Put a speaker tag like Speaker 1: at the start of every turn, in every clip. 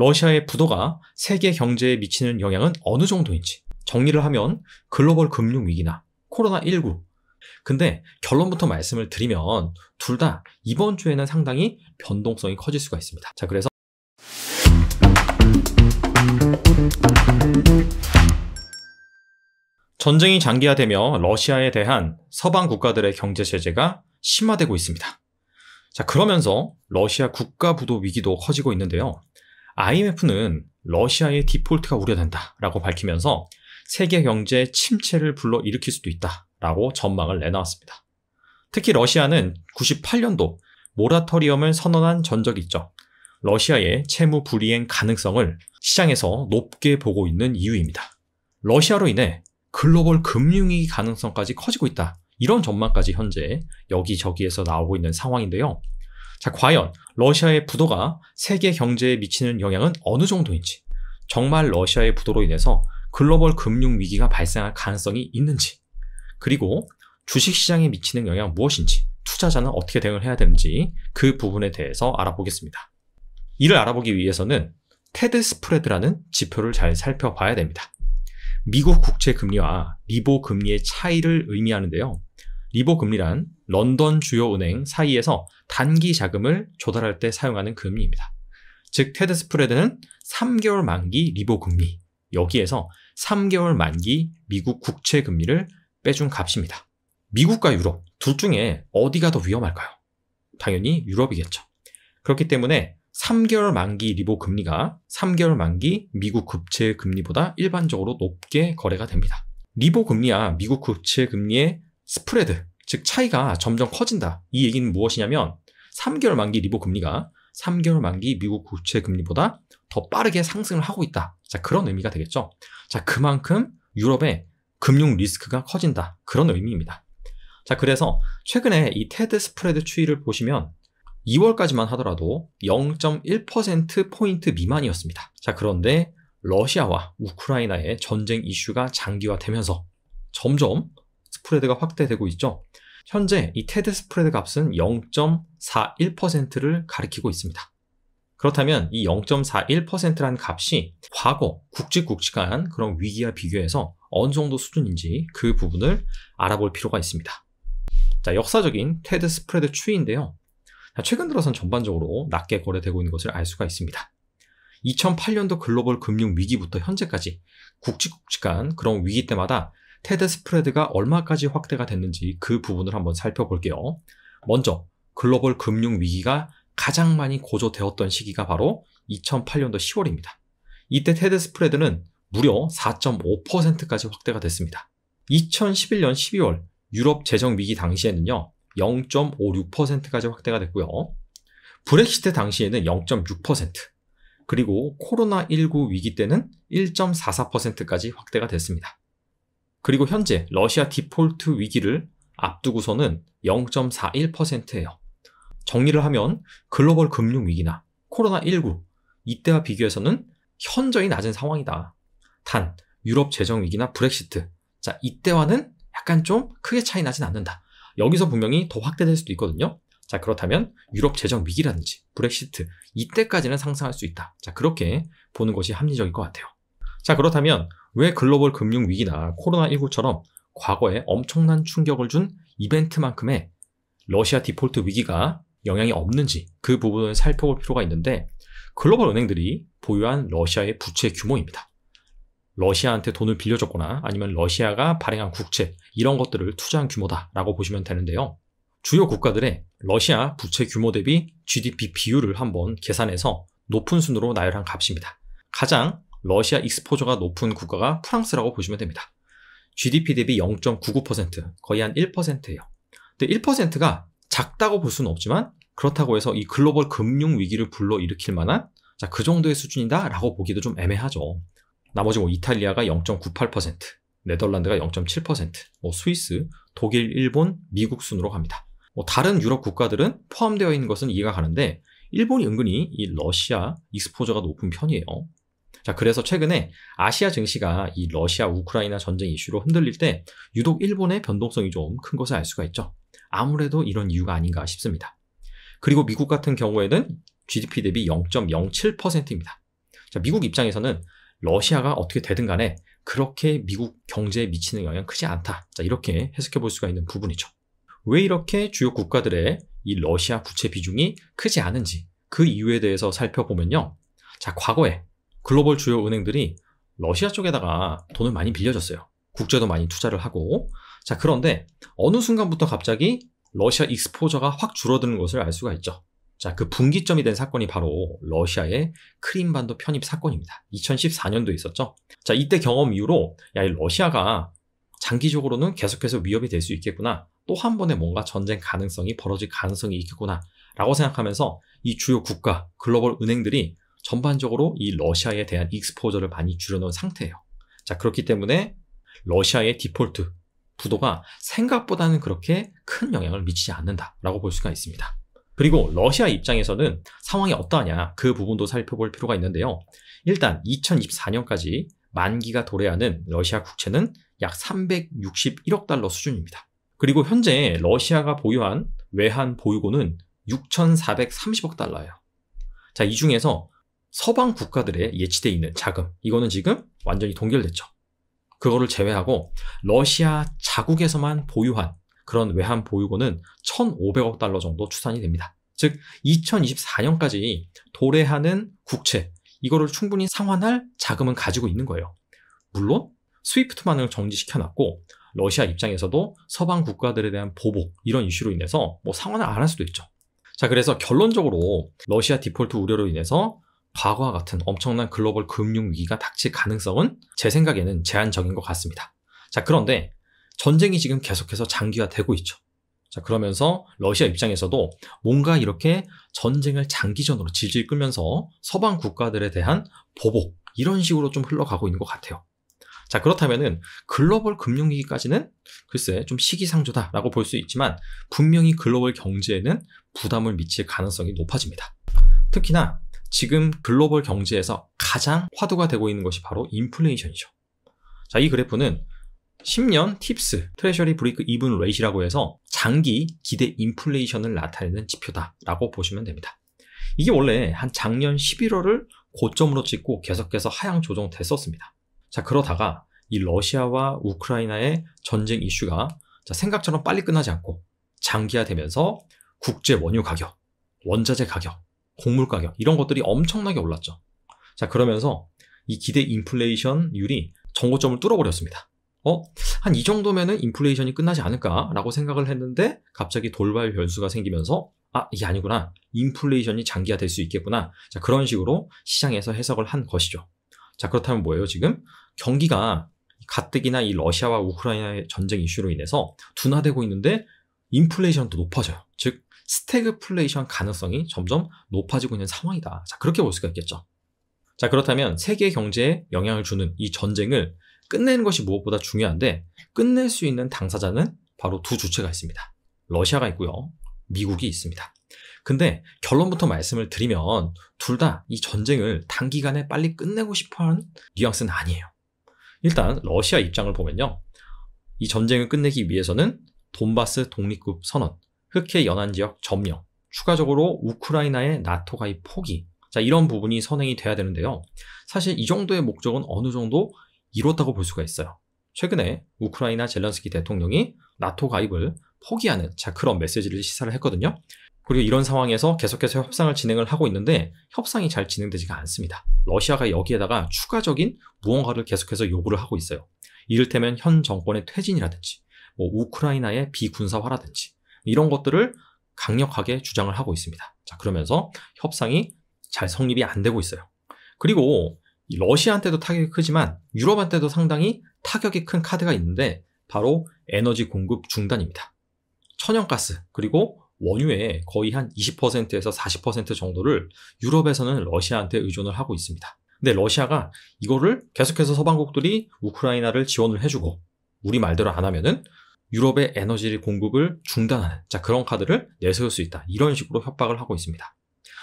Speaker 1: 러시아의 부도가 세계 경제에 미치는 영향은 어느 정도인지 정리를 하면 글로벌 금융위기나 코로나19 근데 결론부터 말씀을 드리면 둘 다 이번 주에는 상당히 변동성이 커질 수가 있습니다. 자, 그래서 전쟁이 장기화되며 러시아에 대한 서방 국가들의 경제 제재가 심화되고 있습니다. 자, 그러면서 러시아 국가 부도 위기도 커지고 있는데요. IMF는 러시아의 디폴트가 우려된다라고 밝히면서 세계 경제 의 침체를 불러일으킬 수도 있다라고 전망을 내놨습니다. 특히 러시아는 98년도 모라토리엄을 선언한 전적이 있죠. 러시아의 채무 불이행 가능성을 시장에서 높게 보고 있는 이유입니다. 러시아로 인해 글로벌 금융위기 가능성까지 커지고 있다. 이런 전망까지 현재 여기저기에서 나오고 있는 상황인데요. 자, 과연 러시아의 부도가 세계 경제에 미치는 영향은 어느 정도인지, 정말 러시아의 부도로 인해서 글로벌 금융 위기가 발생할 가능성이 있는지, 그리고 주식 시장에 미치는 영향 무엇인지, 투자자는 어떻게 대응을 해야 되는지 그 부분에 대해서 알아보겠습니다. 이를 알아보기 위해서는 테드 스프레드라는 지표를 잘 살펴봐야 됩니다. 미국 국채 금리와 리보 금리의 차이를 의미하는데요. 리보 금리란 런던 주요 은행 사이에서 단기 자금을 조달할 때 사용하는 금리입니다. 즉 테드 스프레드는 3개월 만기 리보 금리 여기에서 3개월 만기 미국 국채 금리를 빼준 값입니다. 미국과 유럽 둘 중에 어디가 더 위험할까요? 당연히 유럽이겠죠. 그렇기 때문에 3개월 만기 리보 금리가 3개월 만기 미국 국채 금리보다 일반적으로 높게 거래가 됩니다. 리보 금리와 미국 국채 금리의 스프레드, 즉 차이가 점점 커진다. 이 얘기는 무엇이냐면 3개월 만기 리보 금리가 3개월 만기 미국 국채 금리보다 더 빠르게 상승을 하고 있다. 자, 그런 의미가 되겠죠. 자, 그만큼 유럽의 금융 리스크가 커진다. 그런 의미입니다. 자, 그래서 최근에 이 테드 스프레드 추이를 보시면 2월까지만 하더라도 0.1%포인트 미만이었습니다. 자, 그런데 러시아와 우크라이나의 전쟁 이슈가 장기화되면서 점점 스프레드가 확대되고 있죠. 현재 이 테드 스프레드 값은 0.41%를 가리키고 있습니다. 그렇다면 이 0.41%라는 값이 과거 국직국직한 그런 위기와 비교해서 어느 정도 수준인지 그 부분을 알아볼 필요가 있습니다. 자, 역사적인 테드 스프레드 추이인데요. 최근 들어선 전반적으로 낮게 거래되고 있는 것을 알 수가 있습니다. 2008년도 글로벌 금융 위기부터 현재까지 국직국직한 그런 위기 때마다 테드 스프레드가 얼마까지 확대가 됐는지 그 부분을 한번 살펴볼게요. 먼저 글로벌 금융 위기가 가장 많이 고조되었던 시기가 바로 2008년도 10월입니다. 이때 테드 스프레드는 무려 4.5%까지 확대가 됐습니다. 2011년 12월 유럽 재정 위기 당시에는요. 0.56%까지 확대가 됐고요. 브렉시트 당시에는 0.6%, 그리고 코로나19 위기 때는 1.44%까지 확대가 됐습니다. 그리고 현재 러시아 디폴트 위기를 앞두고서는 0.41%예요. 정리를 하면 글로벌 금융 위기나 코로나19 이때와 비교해서는 현저히 낮은 상황이다. 단 유럽 재정 위기나 브렉시트 자 이때와는 약간 좀 크게 차이 나진 않는다. 여기서 분명히 더 확대될 수도 있거든요. 자 그렇다면 유럽 재정 위기라든지 브렉시트 이때까지는 상상할수 있다. 자 그렇게 보는 것이 합리적일 것 같아요. 자 그렇다면 왜 글로벌 금융 위기나 코로나19처럼 과거에 엄청난 충격을 준 이벤트만큼의 러시아 디폴트 위기가 영향이 없는지 그 부분을 살펴볼 필요가 있는데 글로벌 은행들이 보유한 러시아의 부채 규모입니다. 러시아한테 돈을 빌려줬거나 아니면 러시아가 발행한 국채 이런 것들을 투자한 규모다라고 보시면 되는데요. 주요 국가들의 러시아 부채 규모 대비 GDP 비율을 한번 계산해서 높은 순으로 나열한 값입니다. 가장 러시아 익스포저가 높은 국가가 프랑스라고 보시면 됩니다. GDP 대비 0.99%, 거의 한 1%예요. 근데 1%가 작다고 볼 수는 없지만 그렇다고 해서 이 글로벌 금융 위기를 불러일으킬 만한 자, 그 정도의 수준이다라고 보기도 좀 애매하죠. 나머지 뭐 이탈리아가 0.98%, 네덜란드가 0.7%, 뭐 스위스, 독일, 일본, 미국 순으로 갑니다. 뭐 다른 유럽 국가들은 포함되어 있는 것은 이해가 가는데 일본이 은근히 이 러시아 익스포저가 높은 편이에요. 자, 그래서 최근에 아시아 증시가 이 러시아 우크라이나 전쟁 이슈로 흔들릴 때 유독 일본의 변동성이 좀 큰 것을 알 수가 있죠. 아무래도 이런 이유가 아닌가 싶습니다. 그리고 미국 같은 경우에는 GDP 대비 0.07%입니다. 자, 미국 입장에서는 러시아가 어떻게 되든 간에 그렇게 미국 경제에 미치는 영향 크지 않다. 자, 이렇게 해석해 볼 수가 있는 부분이죠. 왜 이렇게 주요 국가들의 이 러시아 부채 비중이 크지 않은지 그 이유에 대해서 살펴보면요. 자, 과거에 글로벌 주요 은행들이 러시아 쪽에다가 돈을 많이 빌려줬어요. 국제도 많이 투자를 하고. 자, 그런데 어느 순간부터 갑자기 러시아 익스포저가 확 줄어드는 것을 알 수가 있죠. 자, 그 분기점이 된 사건이 바로 러시아의 크림반도 편입 사건입니다. 2014년도에 있었죠. 자, 이때 경험 이후로 야, 이 러시아가 장기적으로는 계속해서 위협이 될 수 있겠구나. 또 한 번의 뭔가 전쟁 가능성이 벌어질 가능성이 있겠구나. 라고 생각하면서 이 주요 국가, 글로벌 은행들이 전반적으로 이 러시아에 대한 익스포저를 많이 줄여놓은 상태예요. 자, 그렇기 때문에 러시아의 디폴트 부도가 생각보다는 그렇게 큰 영향을 미치지 않는다라고 볼 수가 있습니다. 그리고 러시아 입장에서는 상황이 어떠하냐 그 부분도 살펴볼 필요가 있는데요. 일단 2024년까지 만기가 도래하는 러시아 국채는 약 361억 달러 수준입니다. 그리고 현재 러시아가 보유한 외환 보유고는 6,430억 달러예요. 자, 이 중에서 서방 국가들에 예치돼 있는 자금 이거는 지금 완전히 동결됐죠. 그거를 제외하고 러시아 자국에서만 보유한 그런 외환 보유고는 1,500억 달러 정도 추산이 됩니다. 즉 2024년까지 도래하는 국채 이거를 충분히 상환할 자금은 가지고 있는 거예요. 물론 스위프트만을 정지시켜 놨고 러시아 입장에서도 서방 국가들에 대한 보복 이런 이슈로 인해서 뭐 상환을 안 할 수도 있죠. 자 그래서 결론적으로 러시아 디폴트 우려로 인해서 과거와 같은 엄청난 글로벌 금융 위기가 닥칠 가능성은 제 생각에는 제한적인 것 같습니다. 자, 그런데 전쟁이 지금 계속해서 장기화되고 있죠. 자, 그러면서 러시아 입장에서도 뭔가 이렇게 전쟁을 장기전으로 질질 끌면서 서방 국가들에 대한 보복, 이런 식으로 좀 흘러가고 있는 것 같아요. 자, 그렇다면은 글로벌 금융위기까지는 글쎄 좀 시기상조다라고 볼 수 있지만 분명히 글로벌 경제에는 부담을 미칠 가능성이 높아집니다. 특히나 지금 글로벌 경제에서 가장 화두가 되고 있는 것이 바로 인플레이션이죠. 자, 이 그래프는 10년 팁스 트레셔리 브리크 이분 레이시라고 해서 장기 기대 인플레이션을 나타내는 지표다라고 보시면 됩니다. 이게 원래 한 작년 11월을 고점으로 찍고 계속해서 하향 조정됐었습니다. 자, 그러다가 이 러시아와 우크라이나의 전쟁 이슈가 자, 생각처럼 빨리 끝나지 않고 장기화되면서 국제 원유 가격, 원자재 가격, 곡물 가격 이런 것들이 엄청나게 올랐죠. 자 그러면서 이 기대 인플레이션율이 전고점을 뚫어버렸습니다. 어? 한 이 정도면은 인플레이션이 끝나지 않을까라고 생각을 했는데 갑자기 돌발 변수가 생기면서 아, 이게 아니구나. 인플레이션이 장기화될 수 있겠구나. 자, 그런 식으로 시장에서 해석을 한 것이죠. 자, 그렇다면 뭐예요, 지금? 경기가 가뜩이나 이 러시아와 우크라이나의 전쟁 이슈로 인해서 둔화되고 있는데 인플레이션도 높아져요. 즉, 스태그플레이션 가능성이 점점 높아지고 있는 상황이다. 자, 그렇게 볼 수가 있겠죠. 자, 그렇다면 세계 경제에 영향을 주는 이 전쟁을 끝내는 것이 무엇보다 중요한데 끝낼 수 있는 당사자는 바로 두 주체가 있습니다. 러시아가 있고요. 미국이 있습니다. 근데 결론부터 말씀을 드리면 둘 다 이 전쟁을 단기간에 빨리 끝내고 싶어 하는 뉘앙스는 아니에요. 일단 러시아 입장을 보면요. 이 전쟁을 끝내기 위해서는 돈바스 독립국 선언, 흑해 연안 지역 점령, 추가적으로 우크라이나의 나토 가입 포기. 자, 이런 부분이 선행이 돼야 되는데요. 사실 이 정도의 목적은 어느 정도 이뤘다고 볼 수가 있어요. 최근에 우크라이나 젤란스키 대통령이 나토 가입을 포기하는 자 그런 메시지를 시사를 했거든요. 그리고 이런 상황에서 계속해서 협상을 진행을 하고 있는데 협상이 잘 진행되지가 않습니다. 러시아가 여기에다가 추가적인 무언가를 계속해서 요구를 하고 있어요. 이를테면 현 정권의 퇴진이라든지 뭐 우크라이나의 비군사화라든지 이런 것들을 강력하게 주장을 하고 있습니다. 자, 그러면서 협상이 잘 성립이 안 되고 있어요. 그리고 러시아한테도 타격이 크지만 유럽한테도 상당히 타격이 큰 카드가 있는데 바로 에너지 공급 중단입니다. 천연가스 그리고 원유의 거의 한 20%에서 40% 정도를 유럽에서는 러시아한테 의존을 하고 있습니다. 근데 러시아가 이거를 계속해서 서방국들이 우크라이나를 지원을 해주고 우리 말대로 안 하면은 유럽의 에너지 공급을 중단하는 자 그런 카드를 내세울 수 있다. 이런 식으로 협박을 하고 있습니다.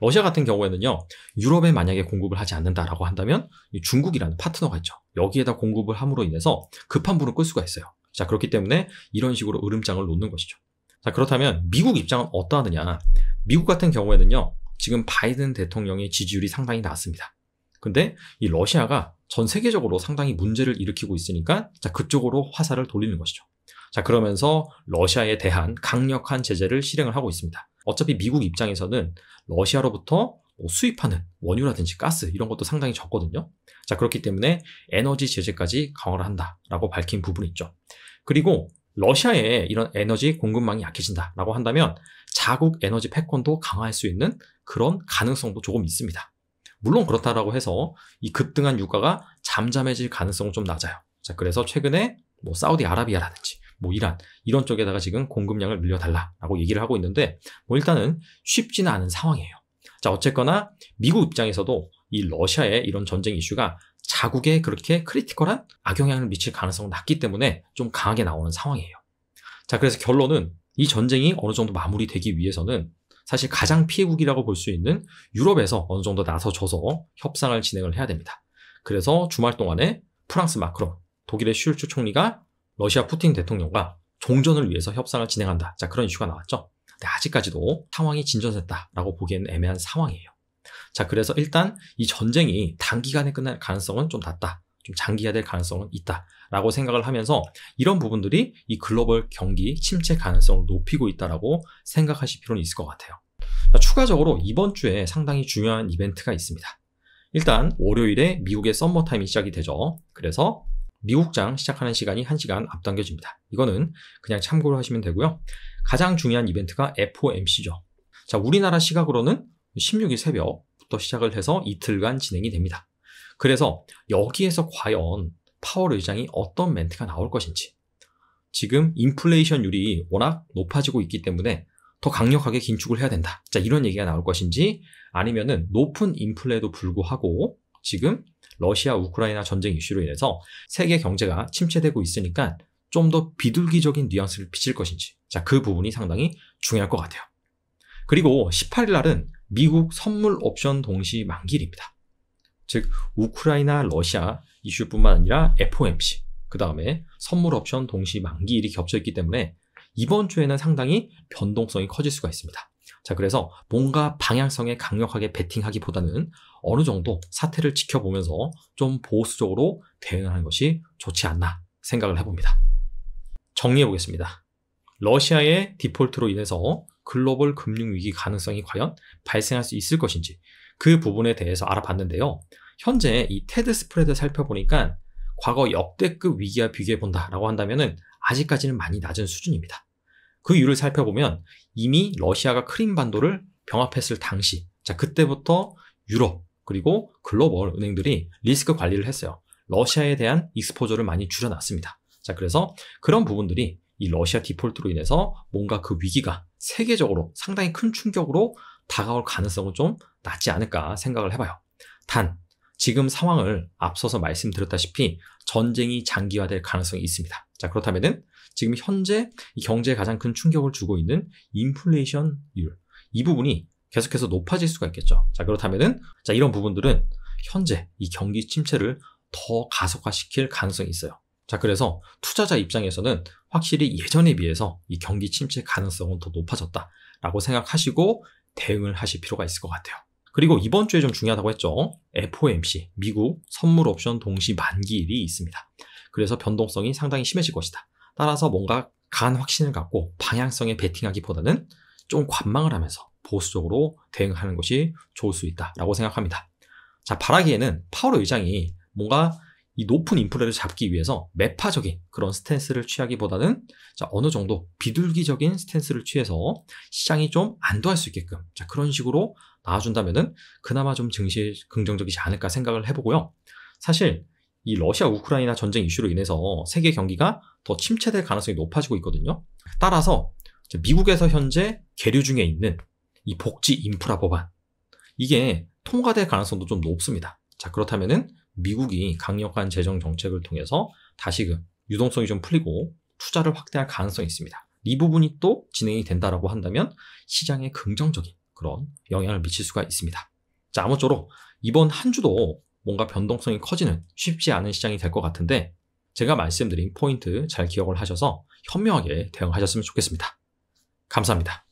Speaker 1: 러시아 같은 경우에는요, 유럽에 만약에 공급을 하지 않는다라고 한다면 중국이라는 파트너가 있죠. 여기에다 공급을 함으로 인해서 급한 불을 끌 수가 있어요. 자, 그렇기 때문에 이런 식으로 으름장을 놓는 것이죠. 자, 그렇다면 미국 입장은 어떠하느냐. 미국 같은 경우에는요, 지금 바이든 대통령의 지지율이 상당히 낮습니다. 근데 이 러시아가 전 세계적으로 상당히 문제를 일으키고 있으니까 자, 그쪽으로 화살을 돌리는 것이죠. 자, 그러면서 러시아에 대한 강력한 제재를 실행을 하고 있습니다. 어차피 미국 입장에서는 러시아로부터 뭐 수입하는 원유라든지 가스 이런 것도 상당히 적거든요. 자, 그렇기 때문에 에너지 제재까지 강화를 한다라고 밝힌 부분이 있죠. 그리고 러시아에 이런 에너지 공급망이 약해진다라고 한다면 자국 에너지 패권도 강화할 수 있는 그런 가능성도 조금 있습니다. 물론 그렇다라고 해서 이 급등한 유가가 잠잠해질 가능성은 좀 낮아요. 자, 그래서 최근에 뭐 사우디아라비아라든지 뭐 이란 이런 쪽에다가 지금 공급량을 늘려달라라고 얘기를 하고 있는데 뭐 일단은 쉽지는 않은 상황이에요. 자 어쨌거나 미국 입장에서도 이 러시아의 이런 전쟁 이슈가 자국에 그렇게 크리티컬한 악영향을 미칠 가능성은 낮기 때문에 좀 강하게 나오는 상황이에요. 자 그래서 결론은 이 전쟁이 어느 정도 마무리되기 위해서는 사실 가장 피해국이라고 볼 수 있는 유럽에서 어느 정도 나서줘서 협상을 진행을 해야 됩니다. 그래서 주말 동안에 프랑스 마크롱, 독일의 슈울츠 총리가 러시아 푸틴 대통령과 종전을 위해서 협상을 진행한다. 자, 그런 이슈가 나왔죠. 근데 네, 아직까지도 상황이 진전됐다라고 보기에는 애매한 상황이에요. 자, 그래서 일단 이 전쟁이 단기간에 끝날 가능성은 좀 낮다. 좀 장기화될 가능성은 있다라고 생각을 하면서 이런 부분들이 이 글로벌 경기 침체 가능성을 높이고 있다라고 생각하실 필요는 있을 것 같아요. 자, 추가적으로 이번 주에 상당히 중요한 이벤트가 있습니다. 일단 월요일에 미국의 썸머타임이 시작이 되죠. 그래서 미국장 시작하는 시간이 1시간 앞당겨집니다. 이거는 그냥 참고로 하시면 되고요. 가장 중요한 이벤트가 FOMC죠. 자, 우리나라 시각으로는 16일 새벽부터 시작을 해서 이틀간 진행이 됩니다. 그래서 여기에서 과연 파월 의장이 어떤 멘트가 나올 것인지 지금 인플레이션율이 워낙 높아지고 있기 때문에 더 강력하게 긴축을 해야 된다. 자, 이런 얘기가 나올 것인지 아니면은 높은 인플레도 불구하고 지금 러시아 우크라이나 전쟁 이슈로 인해서 세계 경제가 침체되고 있으니까 좀 더 비둘기적인 뉘앙스를 비칠 것인지 자그 부분이 상당히 중요할 것 같아요. 그리고 18일 날은 미국 선물 옵션 동시 만기일입니다. 즉 우크라이나 러시아 이슈뿐만 아니라 FOMC 그 다음에 선물 옵션 동시 만기일이 겹쳐 있기 때문에 이번 주에는 상당히 변동성이 커질 수가 있습니다. 자, 그래서 뭔가 방향성에 강력하게 베팅하기보다는 어느 정도 사태를 지켜보면서 좀 보수적으로 대응하는 것이 좋지 않나 생각을 해봅니다. 정리해 보겠습니다. 러시아의 디폴트로 인해서 글로벌 금융위기 가능성이 과연 발생할 수 있을 것인지 그 부분에 대해서 알아봤는데요. 현재 이 테드 스프레드 살펴보니까 과거 역대급 위기와 비교해 본다라고 한다면은 아직까지는 많이 낮은 수준입니다. 그 이유를 살펴보면 이미 러시아가 크림반도를 병합했을 당시, 자, 그때부터 유럽, 그리고 글로벌 은행들이 리스크 관리를 했어요. 러시아에 대한 익스포저를 많이 줄여놨습니다. 자, 그래서 그런 부분들이 이 러시아 디폴트로 인해서 뭔가 그 위기가 세계적으로 상당히 큰 충격으로 다가올 가능성은 좀 낮지 않을까 생각을 해봐요. 단, 지금 상황을 앞서서 말씀드렸다시피 전쟁이 장기화될 가능성이 있습니다. 자, 그렇다면은 지금 현재 경제에 가장 큰 충격을 주고 있는 인플레이션율 이 부분이 계속해서 높아질 수가 있겠죠. 자, 그렇다면은 자, 이런 부분들은 현재 이 경기 침체를 더 가속화시킬 가능성이 있어요. 자, 그래서 투자자 입장에서는 확실히 예전에 비해서 이 경기 침체 가능성은 더 높아졌다라고 생각하시고 대응을 하실 필요가 있을 것 같아요. 그리고 이번 주에 좀 중요하다고 했죠. FOMC, 미국 선물 옵션 동시 만기일이 있습니다. 그래서 변동성이 상당히 심해질 것이다. 따라서 뭔가 강한 확신을 갖고 방향성에 베팅하기보다는 좀 관망을 하면서 보수적으로 대응하는 것이 좋을 수 있다라고 생각합니다. 자, 바라기에는 파월 의장이 뭔가 이 높은 인플레를 잡기 위해서 매파적인 그런 스탠스를 취하기보다는 자, 어느 정도 비둘기적인 스탠스를 취해서 시장이 좀 안도할 수 있게끔 자, 그런 식으로 나와준다면 그나마 좀 증시 긍정적이지 않을까 생각을 해보고요. 사실 이 러시아 우크라이나 전쟁 이슈로 인해서 세계 경기가 더 침체될 가능성이 높아지고 있거든요. 따라서 미국에서 현재 계류 중에 있는 이 복지 인프라 법안 이게 통과될 가능성도 좀 높습니다. 자 그렇다면은 미국이 강력한 재정 정책을 통해서 다시금 그 유동성이 좀 풀리고 투자를 확대할 가능성이 있습니다. 이 부분이 또 진행이 된다라고 한다면 시장에 긍정적인 그런 영향을 미칠 수가 있습니다. 자, 아무쪼록 이번 한 주도 뭔가 변동성이 커지는 쉽지 않은 시장이 될 것 같은데 제가 말씀드린 포인트 잘 기억을 하셔서 현명하게 대응하셨으면 좋겠습니다. 감사합니다.